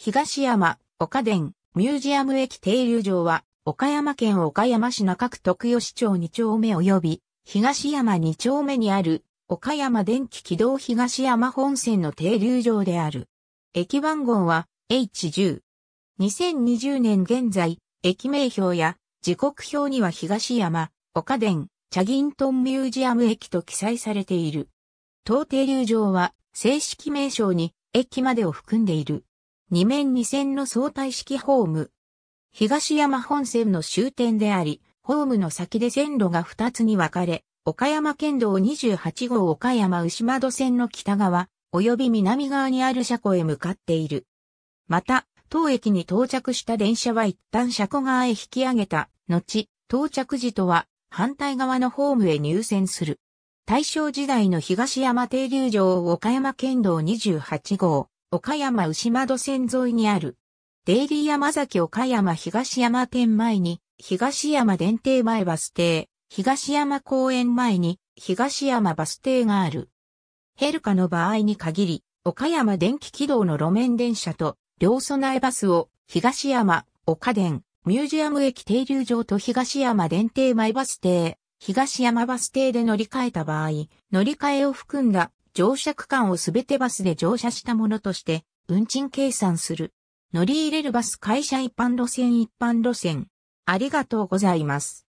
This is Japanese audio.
東山、岡殿、ミュージアム駅停留場は、岡山県岡山市中区徳吉町2丁目及び、東山2丁目にある、岡山電気軌道東山本線の停留場である。駅番号は、H10。2020年現在、駅名表や、時刻表には東山、岡殿、チャギントンミュージアム駅と記載されている。当停留場は、正式名称に、駅までを含んでいる。2面2線の相対式ホーム。東山本線の終点であり、ホームの先で線路が2つに分かれ、岡山県道28号岡山牛窓線の北側、及び南側にある車庫へ向かっている。また、当駅に到着した電車は一旦車庫側へ引き上げた、後、到着時とは反対側のホームへ入線する。大正時代の東山停留場岡山県道28号、岡山牛窓線沿いにある。デイリー山崎岡山東山店前に、東山電停前バス停、東山公園前に、東山バス停がある。ヘルカの場合に限り、岡山電気軌道の路面電車と、両備えバスを、東山、岡電、ミュージアム駅停留場と東山電停前バス停、東山バス停で乗り換えた場合、乗り換えを含んだ乗車区間をすべてバスで乗車したものとして、運賃計算する。乗り入れるバス会社一般路線一般路線。ありがとうございます。